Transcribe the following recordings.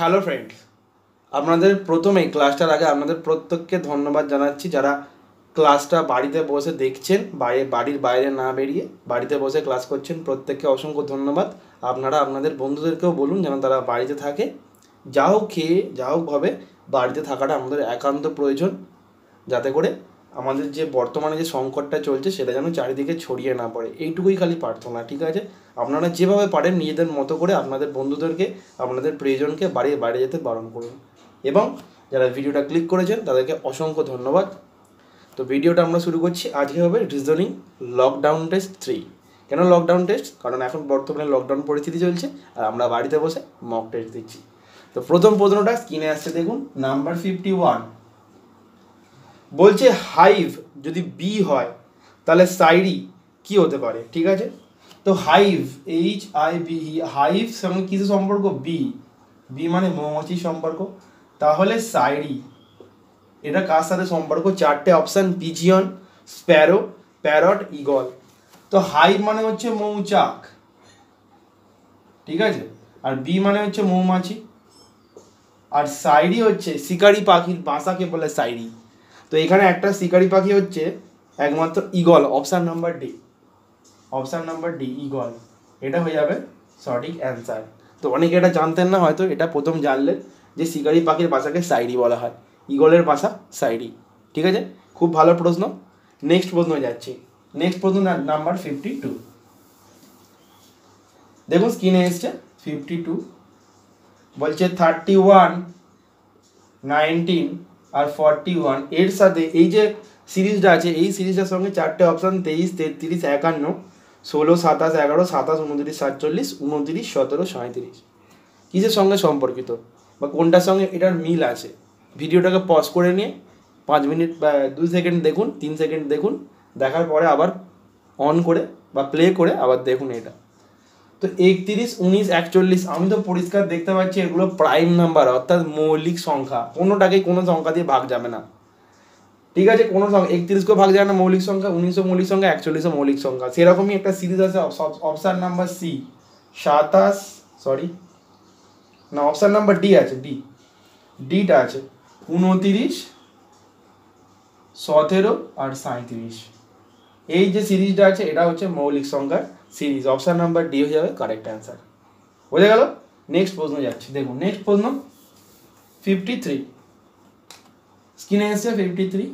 hello friends আপনাদের প্রথমেই ক্লাসটার আগে আপনাদের প্রত্যেককে ধন্যবাদ জানাচ্ছি যারা ক্লাসটা বাড়িতে বসে দেখছেন বাইরে বাড়ির বাইরে না বেরিয়ে বাড়িতে বসে ক্লাস করছেন প্রত্যেককে অসংখ্য ধন্যবাদ আপনারা আপনাদের বন্ধুদেরকেও বলুন যেন তারা বাড়িতে থাকে যা হোক খেয়ে যা হোক হবে বাড়িতে থাকাটা আমাদের একান্ত প্রয়োজন যাতে করে আমাদের যে বর্তমানে যে সংকটটা চলছে সেটা যেন চারিদিকে ছড়িয়ে না পড়ে এইটুকুই খালি প্রার্থনা ঠিক আছে আপনারা যেভাবে পারেন নিজেদের মতো করে আপনাদের বন্ধুদেরকে আপনাদের প্রিয়জনকে বাড়িয়ে বাইরে যেতে বারণ করুন এবং যারা ভিডিওটা ক্লিক করেছেন তাদেরকে অসংখ্য ধন্যবাদ তো ভিডিওটা আমরা শুরু করছি আজকে হবে রিজনিং লকডাউন টেস্ট থ্রি কেন লকডাউন টেস্ট কারণ এখন বর্তমানে লকডাউন পরিস্থিতি চলছে আর আমরা বাড়িতে বসে মক টেস্ট দিচ্ছি তো প্রথম প্রশ্নটা স্ক্রিনে আসছে দেখুন নাম্বার ফিফটি ওয়ান বলছে হাইভ যদি বি হয় তাহলে সাইরি কি হতে পারে ঠিক আছে তো হাইভ এইচ আই বিহি হাইভ সঙ্গে কিছু সম্পর্ক বি বি মানে মৌমাছির সম্পর্ক তাহলে সাইরি এটা কার সাথে সম্পর্ক চারটে option pigeon sparrow parrot eagle তো হাইভ মানে হচ্ছে মৌচাক ঠিক আছে আর বি মানে হচ্ছে মৌমাছি আর সাইরি হচ্ছে শিকারি পাখির বাসাকে বলে সাইরি তো এখানে একটা শিকারি পাখি হচ্ছে একমাত্র eagle option number D option number D eagle এটা হয়ে যাবে সঠিক অ্যান্সার তো অনেকে এটা জানতেন না হয়তো এটা প্রথম জানলে যে শিকারি পাখির বাসাকে সাইরি বলা হয় ইগলের বাসা সাইরি ঠিক আছে খুব ভালো প্রশ্ন নেক্সট প্রশ্ন যাচ্ছে নেক্সট প্রশ্ন নাম্বার ফিফটি টু দেখুন স্ক্রিনে এসছে ফিফটি টু বলছে থার্টি ওয়ান নাইনটিন আর ফর্টি ওয়ান এর সাথে এই যে সিরিজটা আছে এই সিরিজটার সঙ্গে চারটে অপশান তেইশ তেত্রিশ একান্ন ষোলো সাতাশ এগারো সাতাশ উনত্রিশ সাতচল্লিশ উনত্রিশ সতেরো সাঁত্রিশ কিসের সঙ্গে সম্পর্কিত বা কোনটার সঙ্গে এটার মিল আছে ভিডিওটাকে পজ করে নিয়ে পাঁচ মিনিট বা দুই সেকেন্ড দেখুন তিন সেকেন্ড দেখুন দেখার পরে আবার অন করে বা প্লে করে আবার দেখুন এটা তো একত্রিশ উনিশ একচল্লিশ আমি তো পরিষ্কার দেখতে পাচ্ছি এগুলো প্রাইম নাম্বার অর্থাৎ মৌলিক সংখ্যা কোনোটাকে কোনো সংখ্যা দিয়ে ভাগ যাবে না ঠিক আছে কোনো সংখ্যা একত্রিশকেও ভাগ যাবে না মৌলিক সংখ্যা উনিশও মৌলিক সংখ্যা একচল্লিশও মৌলিক সংখ্যা সেরকমই একটা সিরিজ আছে অপশান নাম্বার সি সাতাশ সরি না অপশান নাম্বার ডি আছে ডি ডিটা আছে উনতিরিশ সতেরো আর সাঁত্রিশ এই যে সিরিজটা আছে এটা হচ্ছে মৌলিক সংখ্যা সিরিজ অপশান নাম্বার ডি হয়ে যাবে কারেক্ট অ্যান্সার বোঝা গেল নেক্সট প্রশ্ন যাচ্ছি দেখুন নেক্সট প্রশ্ন ফিফটি থ্রি স্ক্রিনে এসছে ফিফটি থ্রি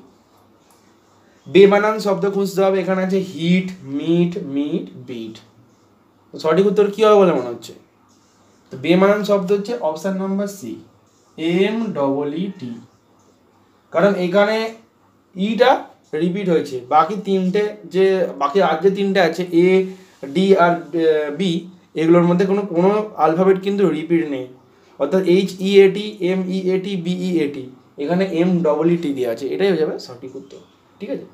বেমানান শব্দ খুঁজতে হবে এখানে আছে হিট মিট মিট বিট সঠিক উত্তর কী হবে বলে মনে হচ্ছে তো বেমানান শব্দ হচ্ছে option number C M double E T কারণ এখানে ইটা e রিপিট হয়েছে বাকি তিনটে যে বাকি আর যে তিনটে আছে এ ডি আর বি এগুলোর মধ্যে কোনো কোনো আলফাবেট কিন্তু রিপিট নেই অর্থাৎ এইচ ই এটি এম ই এটি বি ই এটি এখানে এম ডবল ইটি দেওয়া আছে এটাই হয়ে যাবে সঠিক উত্তর ঠিক আছে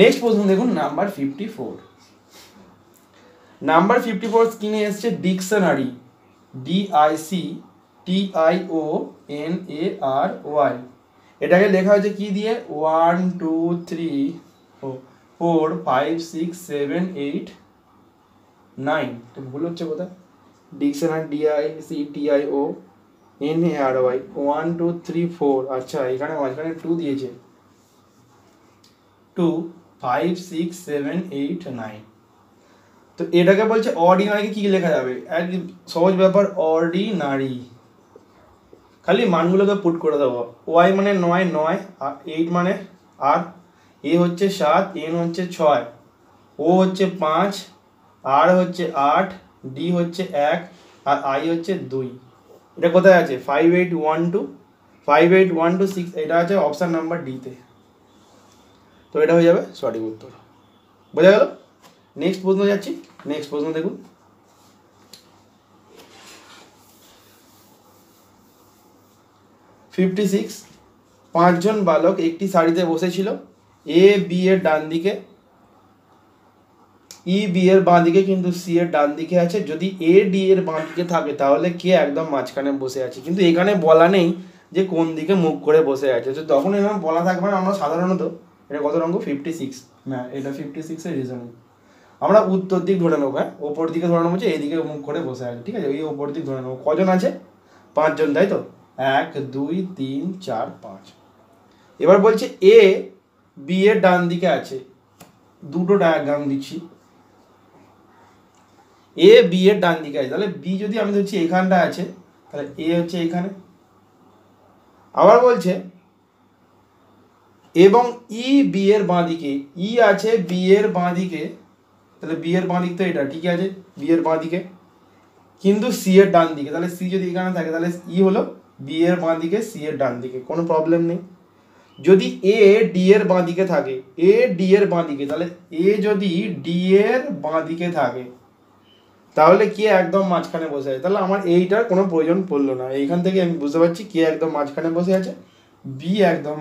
নেক্সট প্রশ্ন দেখুন number fifty four number fifty four স্ক্রিনে এসছে dictionary DIC TIO N A R Y এটাকে লেখা হয়েছে কি দিয়ে one two three four five six seven eight 9 তো বলছে কথা ডিক্সেন আর D I C T I O 9 9 R I 1 2 3 4 আচ্ছা এখানে 1 এখানে 2 দিয়েছে 2 5 6 7 8 9 তো এরটাকে বলছে অরডিনারি কি কি লেখা যাবে সহজ ব্যাপার অরডিনারি খালি মানগুলোটা পুট করে দাও y মানে 9 9 আর 8 মানে আর এ হচ্ছে 7 এ হচ্ছে 6 ও হচ্ছে 5 আর হচ্ছে আট ডি হচ্ছে এক আর আই হচ্ছে দুই এটা কোথায় আছে five eight one two five eight one two six এটা আছে অপশান নাম্বার ডিতে তো এটা হয়ে যাবে সঠিক উত্তর বোঝা গেল নেক্সট প্রশ্ন যাচ্ছি নেক্সট প্রশ্ন দেখুন ফিফটি সিক্স পাঁচজন বালক একটি শাড়িতে বসেছিল এ বি এর ডান দিকে ই e, বি এর বাঁ দিকে কিন্তু সি এর ডান দিকে আছে যদি এ ডি এর বাঁ দিকে থাকে তাহলে কে একদম মাঝখানে বসে আছে কিন্তু এখানে বলা নেই যে কোন দিকে মুখ করে বসে আছে তো তখন এরকম বলা থাকবে না আমরা সাধারণত এটা কত রঙ ফিফটি সিক্স না এটা ফিফটি সিক্সের রিজনিং আমরা উত্তর দিক ধরে নেবো হ্যাঁ ওপর দিকে ধরে নেবো যে এইদিকে মুখ করে বসে আছে ঠিক আছে ওই ওপর দিক ধরে নেবো কজন আছে পাঁচজন তাই তো এক দুই তিন চার পাঁচ এবার বলছে এ বি এর ডান দিকে আছে দুটো ডায়াগ্রাম দিচ্ছি এ বি এর ডান দিকে আছে তাহলে বি যদি আমি ধরছি এইখানটা আছে তাহলে এ হচ্ছে এখানে আবার বলছে এবং ই e, বি এর বাঁ ই e আছে বি এর বাঁ তাহলে বি এর বাঁ দিক তো এটা ঠিক আছে বি এর বাঁ কিন্তু সি এর ডান দিকে তাহলে সি যদি এখানে থাকে তাহলে ই e হলো বি এর বাঁ দিকে সি এর ডান দিকে কোনো প্রবলেম নেই যদি এ ডি এর বাঁ থাকে এ ডি এর বাঁ দিকে তাহলে এ যদি ডি এর বাঁ থাকে তাহলে কে একদম মাঝখানে বসে আছে তাহলে আমার এইটার কোনো প্রয়োজন পড়লো না এইখান থেকে আমি বুঝতে পারছি কে একদম মাঝখানে বসে আছে বি একদম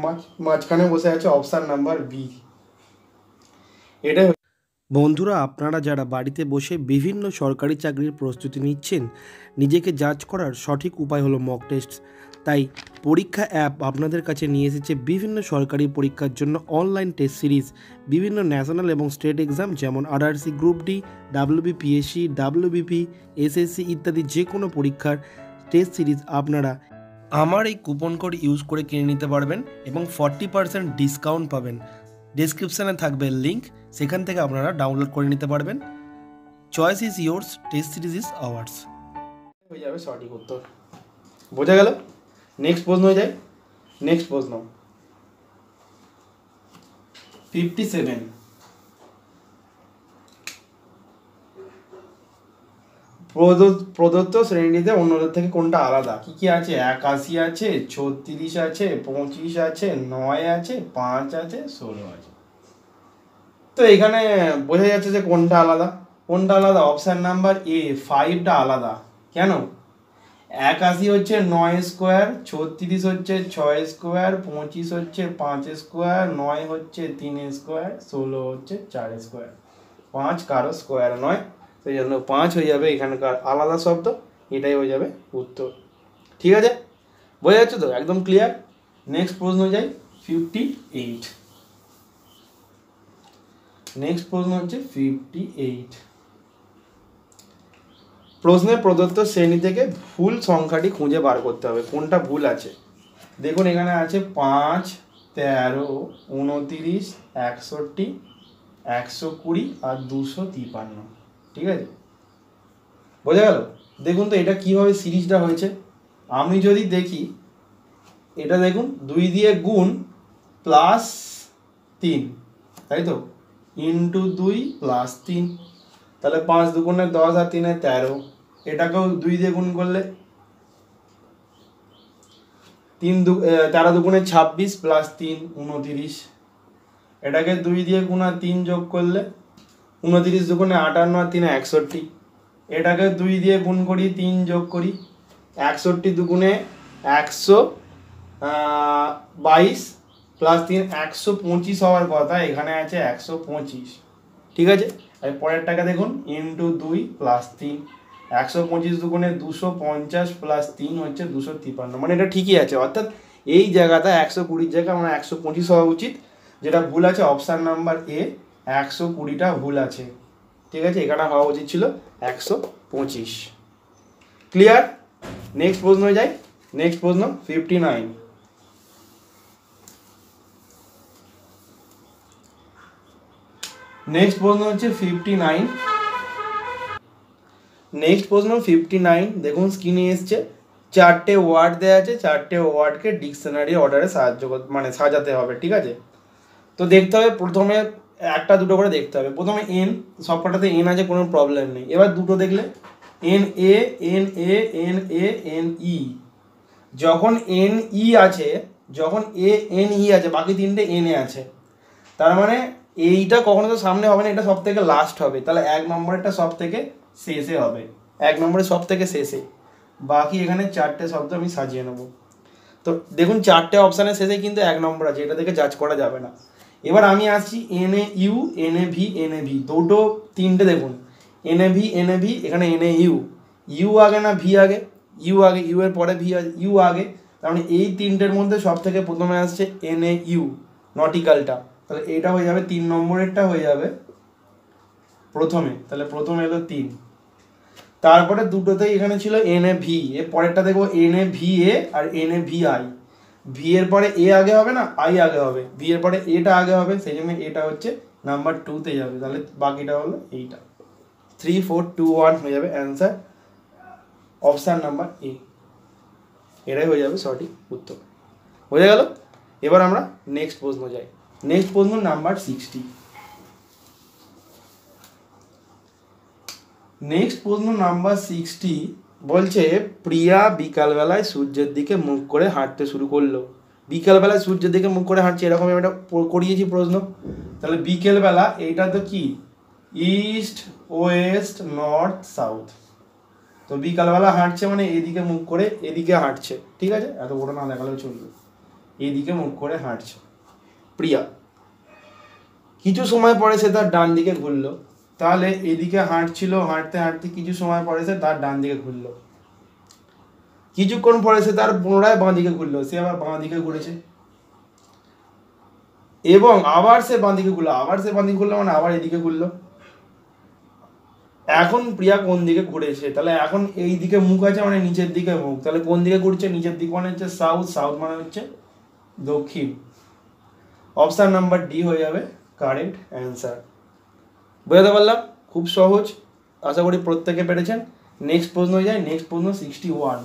মাঝখানে বসে আছে অপশান নাম্বার বি এটাই বন্ধুরা আপনারা যারা বাড়িতে বসে বিভিন্ন সরকারি চাকরির প্রস্তুতি নিচ্ছেন নিজেকে যাচ করার সঠিক উপায় হলো মক টেস্ট তাই পরীক্ষা অ্যাপ আপনাদের কাছে নিয়ে এসেছে বিভিন্ন সরকারি পরীক্ষার জন্য অনলাইন টেস্ট সিরিজ বিভিন্ন ন্যাশনাল এবং স্টেট এক্সাম যেমন RRC group D WBPSC WBP SSC ইত্যাদি যে কোনো পরীক্ষার টেস্ট সিরিজ আপনারা আমার এই কুপন কোড ইউজ করে কিনে নিতে পারবেন এবং ফর্টি পারসেন্ট ডিসকাউন্ট পাবেন ডিসক্রিপশানে থাকবে লিঙ্ক সেখান থেকে আপনারা ডাউনলোড করে নিতে পারবেন choice is yours test series is ours হয়ে যাবে সঠিক উত্তর বোঝা গেল নেক্সট প্রশ্ন যাই নেক্সট প্রশ্ন ফিফটি সেভেন প্রদত্ত শ্রেণীতে অন্যদের থেকে কোনটা আলাদা কি কি আছে একাশি আছে ছত্রিশ আছে পঁচিশ আছে নয় আছে পাঁচ আছে ষোলো আছে তো এখানে বোঝা যাচ্ছে যে কোনটা আলাদা কোনটা আলাদা অপশান নাম্বার এ ফাইভটা আলাদা কেন একাশি হচ্ছে নয় স্কোয়ার ছত্রিশ হচ্ছে ছয় স্কোয়ার পঁচিশ হচ্ছে পাঁচ স্কোয়ার নয় হচ্ছে তিন স্কোয়ার ষোলো হচ্ছে চার স্কোয়ার পাঁচ কারো স্কোয়ার নয় সেই জন্য পাঁচ হয়ে যাবে এখানকার আলাদা শব্দ এটাই হয়ে যাবে উত্তর ঠিক আছে বোঝা যাচ্ছে তো একদম ক্লিয়ার নেক্সট প্রশ্ন যাই ফিফটি এইট নেক্সট প্রশ্ন হচ্ছে ফিফটি এইট প্রশ্নে প্রদত্ত শ্রেণী থেকে ভুল সংখ্যাটি খুঁজে বার করতে হবে কোনটা ভুল আছে দেখুন এখানে আছে পাঁচ তেরো উনতিরিশ একষট্টি একশো কুড়ি আর দুশো তিপান্ন ঠিক আছে বোঝা গেল দেখুন তো এটা কীভাবে সিরিজটা হয়েছে আমি যদি দেখি এটা দেখুন দুই দিয়ে গুণ প্লাস তিন তাই তো ইন্টু দুই প্লাস তিন তাহলে পাঁচ দুগুণে দশ আর তিনে তেরো এটাকেও দুই দিয়ে গুণ করলে তিন দু তেরো দুগুণে ছাব্বিশ প্লাস তিন উনতিরিশ এটাকে দুই দিয়ে গুণ আর তিন যোগ করলে উনতিরিশ দুগুণে আটান্ন আর তিনে একষট্টি এটাকে দুই দিয়ে গুণ করি তিন যোগ করি একষট্টি দুগুণে একশো বাইশ প্লাস তিন একশো পঁচিশ হওয়ার কথা এখানে আছে একশো পঁচিশ ঠিক আছে আর টাকা দেখুন ইন্টু দুই প্লাস তিন একশো পঁচিশ দুগুণে দুশো পঞ্চাশ প্লাস তিন হচ্ছে দুশো তিপান্ন মানে এটা ঠিকই আছে অর্থাৎ এই জায়গাটা একশো কুড়ির জায়গায় আমার একশো পঁচিশ হওয়া উচিত যেটা ভুল আছে অপশান নাম্বার এ একশো কুড়িটা ভুল আছে ঠিক আছে এখানে হওয়া উচিত ছিল একশো পঁচিশ ক্লিয়ার নেক্সট প্রশ্ন যাই নেক্সট প্রশ্ন ফিফটি নাইন নেক্সট প্রশ্ন হচ্ছে ফিফটি নাইন নেক্সট প্রশ্ন ফিফটি নাইন দেখুন স্ক্রিনে এসছে চারটে ওয়ার্ড দেওয়া আছে চারটে ওয়ার্ডকে ডিকশনারি অর্ডারে সাহায্য মানে সাজাতে হবে ঠিক আছে তো দেখতে হবে প্রথমে একটা দুটো করে দেখতে হবে প্রথমে এন সবকটাতে এন আছে কোনো প্রবলেম নেই এবার দুটো দেখলে N A N A N A N E যখন এন ই e আছে যখন এ এন ই আছে বাকি তিনটে এন এ আছে তার মানে এইটা কখনো তো সামনে হবে না এটা সব থেকে লাস্ট হবে তাহলে এক নম্বরেরটা সব থেকে শেষে হবে এক নম্বরে সব থেকে শেষে বাকি এখানে চারটে শব্দ আমি সাজিয়ে নেব তো দেখুন চারটে অপশানের শেষে কিন্তু এক নম্বর আছে এটা থেকে জাজ করা যাবে না এবার আমি আসছি N A U N A V N A V দুটো তিনটে দেখুন N A V N A V এখানে এন এ ইউ ইউ আগে না ভি আগে ইউ আগে ইউ এর পরে ভি ইউ আগে তার মানে এই তিনটের মধ্যে সব থেকে প্রথমে আসছে এন এ ইউ নটিক্যালটা তাহলে এটা হয়ে যাবে তিন নম্বরেরটা হয়ে যাবে প্রথমে তাহলে প্রথমে এলো তিন তারপরে দুটোতেই এখানে ছিল এন এ ভি এর পরেরটা দেখবো N A V A R N A V I V এর পরে এ আগে হবে না আই আগে হবে ভি এর পরে এটা আগে হবে সেই জন্য এটা হচ্ছে নাম্বার টুতে যাবে তাহলে বাকিটা হলো এইটা থ্রি ফোর টু ওয়ান হয়ে যাবে অ্যান্সার অপশান নাম্বার এ এটাই হয়ে যাবে সঠিক উত্তর হয়ে গেল এবার আমরা নেক্সট প্রশ্ন যাই নেক্সট প্রশ্ন নাম্বার সিক্সটি নেক্সট প্রশ্ন নাম্বার সিক্সটি বলছে প্রিয়া বিকালবেলায় সূর্যের দিকে মুখ করে হাঁটতে শুরু করলো বিকেলবেলায় সূর্যের দিকে মুখ করে হাঁটছে এরকম একটা করিয়েছি প্রশ্ন তাহলে বিকেলবেলা এইটা তো কি ইস্ট ওয়েস্ট নর্থ সাউথ তো বিকালবেলা হাঁটছে মানে এদিকে মুখ করে এদিকে হাঁটছে ঠিক আছে এত বড় না দেখালেও চলবে এদিকে মুখ করে হাঁটছে প্রিয়া কিছু সময় পরে সে তার ডান দিকে ঘুরলো তাহলে এদিকে হাঁটছিল হাঁটতে হাঁটতে কিছু সময় পরে সে তার ডান দিকে ঘুরলো কিছুক্ষণ পরে সে তার পুনরায় বাঁ দিকে ঘুরলো সে আবার বাঁ দিকে ঘুরেছে এবং আবার সে বাঁ দিকে ঘুরলো আবার সে বাঁ দিকে ঘুরলো মানে আবার এদিকে ঘুরলো এখন প্রিয়া কোন দিকে ঘুরেছে তাহলে এখন এই দিকে মুখ আছে মানে নিচের দিকে মুখ তাহলে কোন দিকে ঘুরছে নিচের দিকে মানে হচ্ছে সাউথ সাউথ মানে হচ্ছে দক্ষিণ অপশান নাম্বার ডি হয়ে যাবে কারেন্ট অ্যান্সার বোঝাতে পারলাম খুব সহজ আশা করি প্রত্যেকে পেরেছেন নেক্সট প্রশ্ন হয়ে যায় নেক্সট প্রশ্ন সিক্সটি ওয়ান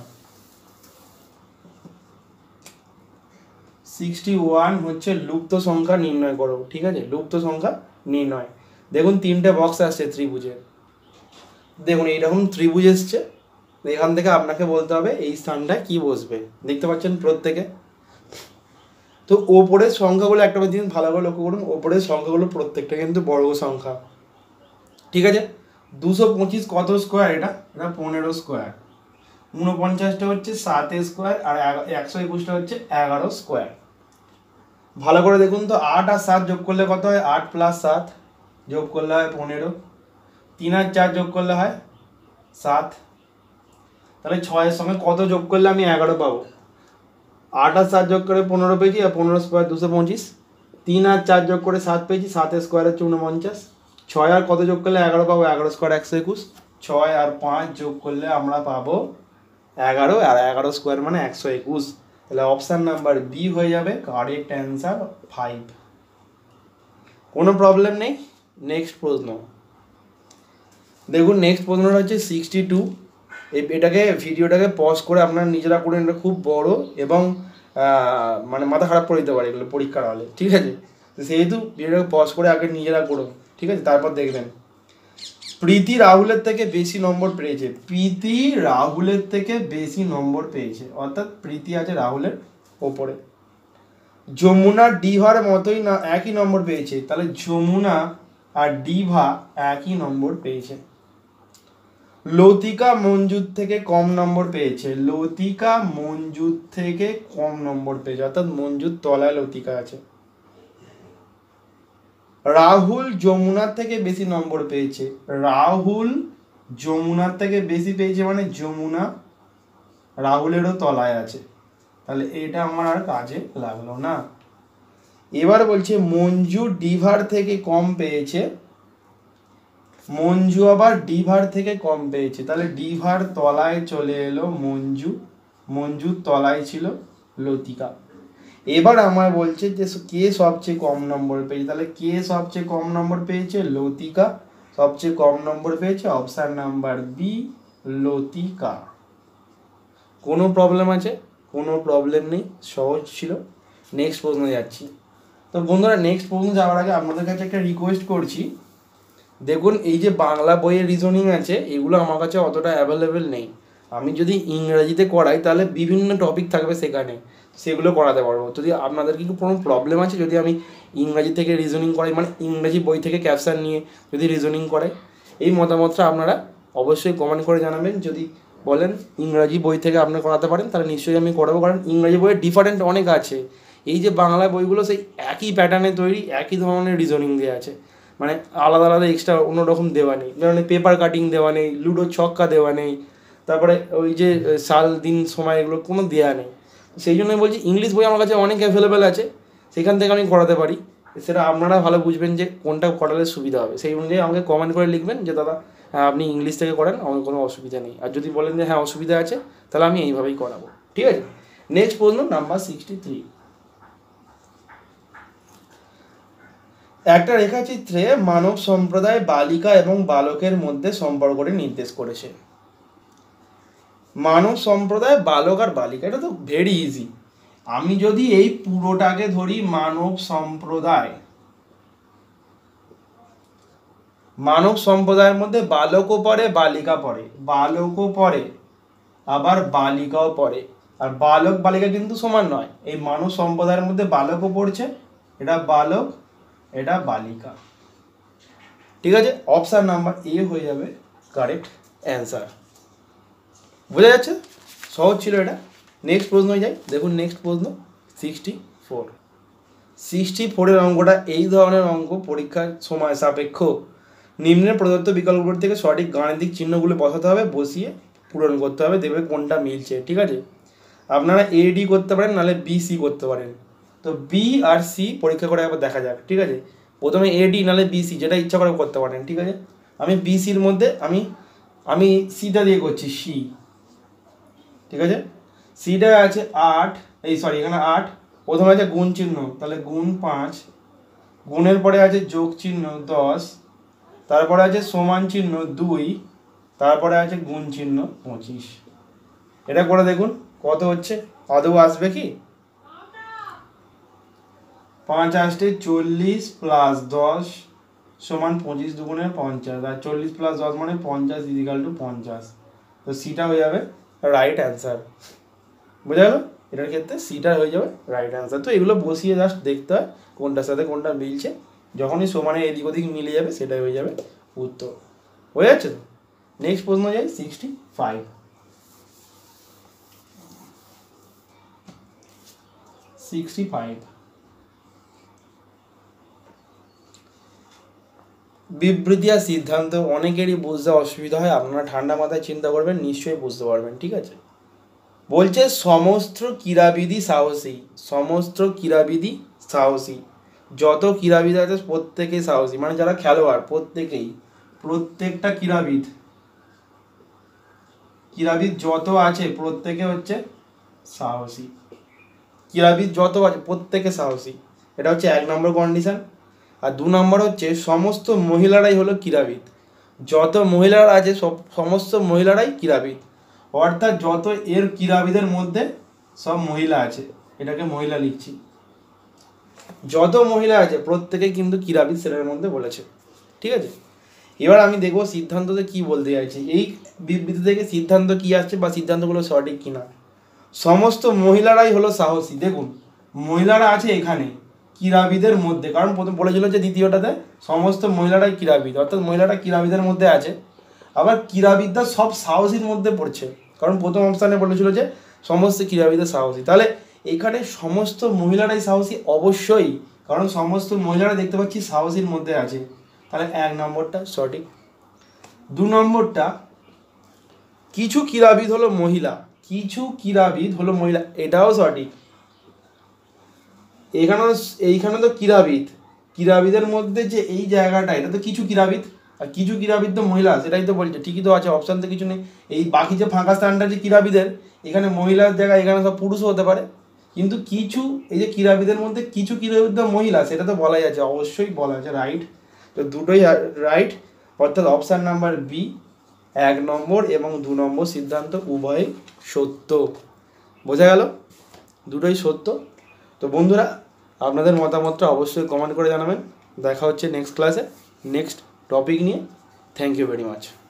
সিক্সটি ওয়ান হচ্ছে লুপ্ত সংখ্যা নির্ণয় করো ঠিক আছে লুপ্ত সংখ্যা নির্ণয় দেখুন তিনটে বক্স আসছে ত্রিভুজের দেখুন এইরকম ত্রিভুজ এসছে এখান থেকে আপনাকে বলতে হবে এই স্থানটা কি বসবে দেখতে পাচ্ছেন প্রত্যেকে তো ওপরের সংখ্যাগুলো একটা দিন ভালো করে লক্ষ্য করুন ওপরের সংখ্যাগুলো প্রত্যেকটা কিন্তু বর্গ সংখ্যা ঠিক আছে দুশো পঁচিশ কত স্কোয়ার এটা এটা পনেরো স্কোয়ার ঊনপঞ্চাশটা হচ্ছে সাত স্কোয়ার আর একশো একুশটা হচ্ছে এগারো স্কোয়ার ভালো করে দেখুন তো আট আর সাত যোগ করলে কত হয় আট প্লাস সাত যোগ করলে হয় পনেরো তিন আর চার যোগ করলে হয় সাত তাহলে ছয়ের সঙ্গে কত যোগ করলে আমি এগারো পাবো আট আর সাত যোগ করে পনেরো পেয়েছি আর পনেরো স্কোয়ার দুশো পঁচিশ তিন আর চার যোগ করে সাত পেয়েছি সাতের স্কোয়ার হচ্ছে ঊনপঞ্চাশ ছয় আর কত যোগ করলে এগারো পাবো এগারো স্কোয়ার একশো একুশ ছয় আর পাঁচ যোগ করলে আমরা পাবো এগারো আর এগারো স্কোয়ার মানে একশো একুশ তাহলে অপশান নাম্বার বি হয়ে যাবে কারেক্ট অ্যান্সার ফাইভ কোনো প্রবলেম নেই নেক্সট প্রশ্ন দেখুন নেক্সট প্রশ্নটা হচ্ছে সিক্সটি টু এটাকে ভিডিওটাকে পজ করে আপনারা নিজেরা করে এটা খুব বড় এবং মানে মাথা খারাপ করে দিতে পারে এগুলো পরীক্ষার হলে ঠিক আছে সেহেতু ভিডিওটাকে পজ করে আগে নিজেরা করুন ঠিক আছে তারপর দেখবেন প্রীতি রাহুলের থেকে বেশি নম্বর পেয়েছে প্রীতি রাহুলের থেকে বেশি নম্বর পেয়েছে অর্থাৎ প্রীতি আছে রাহুলের ওপরে যমুনা ডিভার মতোই না একই নম্বর পেয়েছে তাহলে যমুনা আর ডিভা একই নম্বর পেয়েছে লতিকা মঞ্জুর থেকে কম নম্বর পেয়েছে লতিকা মঞ্জুর থেকে কম নম্বর পেয়েছে অর্থাৎ মঞ্জুর তলায় লতিকা আছে রাহুল যমুনার থেকে বেশি নম্বর পেয়েছে রাহুল যমুনার থেকে বেশি পেয়েছে মানে যমুনা রাহুলেরও তলায় আছে তাহলে এটা আমার আর কাজে লাগলো না এবার বলছে মঞ্জু ডিভার থেকে কম পেয়েছে মঞ্জু আবার ডিভার থেকে কম পেয়েছে তাহলে ডিভার তলায় চলে এলো মঞ্জু মঞ্জুর তলায় ছিল লতিকা এবার আমায় বলছে যে কে সবচেয়ে কম নম্বর পেয়েছে তাহলে কে সবচেয়ে কম নম্বর পেয়েছে লতিকা সবচেয়ে কম নম্বর পেয়েছে অপশান নাম্বার বি লতিকা কোনো প্রবলেম আছে কোনো প্রবলেম নেই সহজ ছিল নেক্সট প্রশ্ন যাচ্ছি তো বন্ধুরা নেক্সট প্রশ্ন যাওয়ার আগে আপনাদের কাছে একটা রিকোয়েস্ট করছি দেখুন এই যে বাংলা বইয়ের রিজনিং আছে এগুলো আমার কাছে অতটা অ্যাভেলেবেল নেই আমি যদি ইংরাজিতে করাই তাহলে বিভিন্ন টপিক থাকবে সেখানে সেগুলো করাতে পারবো যদি আপনাদের কি কোনো প্রবলেম আছে যদি আমি ইংরাজি থেকে রিজনিং করাই মানে ইংরাজি বই থেকে ক্যাপশান নিয়ে যদি রিজনিং করাই এই মতামতটা আপনারা অবশ্যই কমেন্ট করে জানাবেন যদি বলেন ইংরাজি বই থেকে আপনারা করাতে পারেন তাহলে নিশ্চয়ই আমি করাবো কারণ ইংরাজি বইয়ের ডিফারেন্ট অনেক আছে এই যে বাংলা বইগুলো সেই একই প্যাটার্নে তৈরি একই ধরনের রিজনিং দেওয়া আছে মানে আলাদা আলাদা এক্সট্রা অন্যরকম দেওয়া নেই যেমন পেপার কাটিং দেওয়া নেই লুডো ছক্কা দেওয়া নেই তারপরে ওই যে সাল দিন সময় এগুলো কোনো দেওয়া নেই সেই জন্যই বলছি ইংলিশ বই আমার কাছে অনেক অ্যাভেলেবেল আছে সেখান থেকে আমি করাতে পারি সেটা আপনারা ভালো বুঝবেন যে কোনটা করালে সুবিধা হবে সেই অনুযায়ী আমাকে কমেন্ট করে লিখবেন যে দাদা হ্যাঁ আপনি ইংলিশ থেকে করেন আমার কোনো অসুবিধা নেই আর যদি বলেন যে হ্যাঁ অসুবিধা আছে তাহলে আমি এইভাবেই করাবো ঠিক আছে নেক্সট প্রশ্ন নাম্বার সিক্সটি থ্রি একটা রেখাচিত্রে মানব সম্প্রদায় বালিকা এবং বালকের মধ্যে সম্পর্কটি নির্দেশ করেছে মানব সম্প্রদায় বালক আর বালিকা এটা তো ভেরি ইজি আমি যদি এই পুরোটাকে ধরি মানব সম্প্রদায় মানব সম্প্রদায়ের মধ্যে বালকও পড়ে বালিকা পড়ে বালকও পড়ে আবার বালিকাও পড়ে আর বালক বালিকা কিন্তু সমান নয় এই মানব সম্প্রদায়ের মধ্যে বালকও পড়ছে এটা বালক এটা বালিকা ঠিক আছে অপশান নাম্বার এ হয়ে যাবে কারেক্ট অ্যান্সার বোঝা যাচ্ছে সহজ ছিল এটা নেক্সট প্রশ্ন যাই দেখুন নেক্সট প্রশ্ন সিক্সটি ফোর সিক্সটি ফোরের অঙ্কটা এই ধরনের অঙ্ক পরীক্ষার সময় সাপেক্ষ নিম্নের প্রদত্ত বিকল্পগুলি থেকে সঠিক গাণিতিক চিহ্নগুলো বসাতে হবে বসিয়ে পূরণ করতে হবে দেখবে কোনটা মিলছে ঠিক আছে আপনারা এ ডি করতে পারেন নাহলে বি সি করতে পারেন তো বি আর সি পরীক্ষা করে একবার দেখা যাক ঠিক আছে প্রথমে এ ডি নাহলে বি সি যেটা ইচ্ছা করে করতে পারেন ঠিক আছে আমি বি সির মধ্যে আমি আমি সিটা দিয়ে করছি সি ঠিক আছে সিটা আছে আট এই সরি এখানে আট প্রথমে আছে গুণ চিহ্ন তাহলে গুণ পাঁচ গুণের পরে আছে যোগ চিহ্ন দশ তারপরে আছে সমান চিহ্ন দুই তারপরে আছে গুণ চিহ্ন পঁচিশ এটা করে দেখুন কত হচ্ছে আদৌ আসবে কি পাঁচ আসতে চল্লিশ প্লাস দশ সমান পঁচিশ দুগুণে পঞ্চাশ আর চল্লিশ প্লাস দশ মানে পঞ্চাশ ইজিকাল টু পঞ্চাশ তো সিটা হয়ে যাবে রাইট অ্যান্সার বোঝা গেল এটার ক্ষেত্রে সিটা হয়ে যাবে রাইট অ্যান্সার তো এগুলো বসিয়ে জাস্ট দেখতে হয় কোনটার সাথে কোনটা মিলছে যখনই সমানে এদিক ওদিক মিলে যাবে সেটাই হয়ে যাবে উত্তর হয়ে যাচ্ছে তো নেক্সট প্রশ্ন যাই সিক্সটি ফাইভ সিক্সটি ফাইভ বিবৃতি আর সিদ্ধান্ত অনেকেরই বুঝতে অসুবিধা হয় আপনারা ঠান্ডা মাথায় চিন্তা করবেন নিশ্চয়ই বুঝতে পারবেন ঠিক আছে বলছে সমস্ত ক্রীড়াবিদই সাহসী সমস্ত ক্রীড়াবিদই সাহসী যত ক্রীড়াবিদ আছে প্রত্যেকেই সাহসী মানে যারা খেলোয়াড় প্রত্যেকেই প্রত্যেকটা ক্রীড়াবিদ ক্রীড়াবিদ যত আছে প্রত্যেকে হচ্ছে সাহসী ক্রীড়াবিদ যত আছে প্রত্যেকে সাহসী এটা হচ্ছে এক নম্বর কন্ডিশন আর দু নম্বর হচ্ছে সমস্ত মহিলারাই হলো ক্রীড়াবিদ যত মহিলারা আছে সব সমস্ত মহিলারাই ক্রীড়াবিদ অর্থাৎ যত এর ক্রীড়াবিদের মধ্যে সব মহিলা আছে এটাকে মহিলা লিখছি যত মহিলা আছে প্রত্যেকে কিন্তু ক্রীড়াবিদ সেটার মধ্যে বলেছে ঠিক আছে এবার আমি দেখবো সিদ্ধান্ততে কি বলতে চাইছি এই বিবৃতি থেকে সিদ্ধান্ত কি আসছে বা সিদ্ধান্তগুলো সঠিক কিনা সমস্ত মহিলারাই হলো সাহসী দেখুন মহিলারা আছে এখানে ক্রীড়াবিদের মধ্যে কারণ প্রথম বলেছিল যে দ্বিতীয়টাতে সমস্ত মহিলারাই ক্রীড়াবিদ অর্থাৎ মহিলারা ক্রীড়াবিদের মধ্যে আছে আবার ক্রীড়াবিদরা সব সাহসীর মধ্যে পড়ছে কারণ প্রথম অবস্থানে বলেছিল যে সমস্ত ক্রীড়াবিদের সাহসী তাহলে এখানে সমস্ত মহিলারাই সাহসী অবশ্যই কারণ সমস্ত মহিলারা দেখতে পাচ্ছি সাহসীর মধ্যে আছে তাহলে এক নম্বরটা সঠিক দু নম্বরটা কিছু ক্রীড়াবিদ হলো মহিলা কিছু ক্রীড়াবিদ হলো মহিলা এটাও সঠিক এখানে এইখানে তো ক্রীড়াবিদ ক্রীড়াবিদের মধ্যে যে এই জায়গাটা এটা তো কিছু ক্রীড়াবিদ আর কিছু ক্রীড়াবিদ তো মহিলা সেটাই তো বলছে ঠিকই তো আছে অপশান তো কিছু নেই এই বাকি যে ফাঁকা স্থানটা যে ক্রীড়াবিদের এখানে মহিলার জায়গা এখানে সব পুরুষও হতে পারে কিন্তু কিছু এই যে ক্রীড়াবিদের মধ্যে কিছু ক্রীড়াবিদ মহিলা সেটা তো বলাই আছে অবশ্যই বলা আছে রাইট তো দুটোই রাইট অর্থাৎ অপশান নাম্বার বি এক নম্বর এবং দু নম্বর সিদ্ধান্ত উভয় সত্য বোঝা গেল দুটোই সত্য তো বন্ধুরা আপনাদের মতামতটা অবশ্যই কমেন্ট করে জানাবেন দেখা হচ্ছে নেক্সট ক্লাসে নেক্সট টপিক নিয়ে থ্যাংক ইউ ভেরি মাচ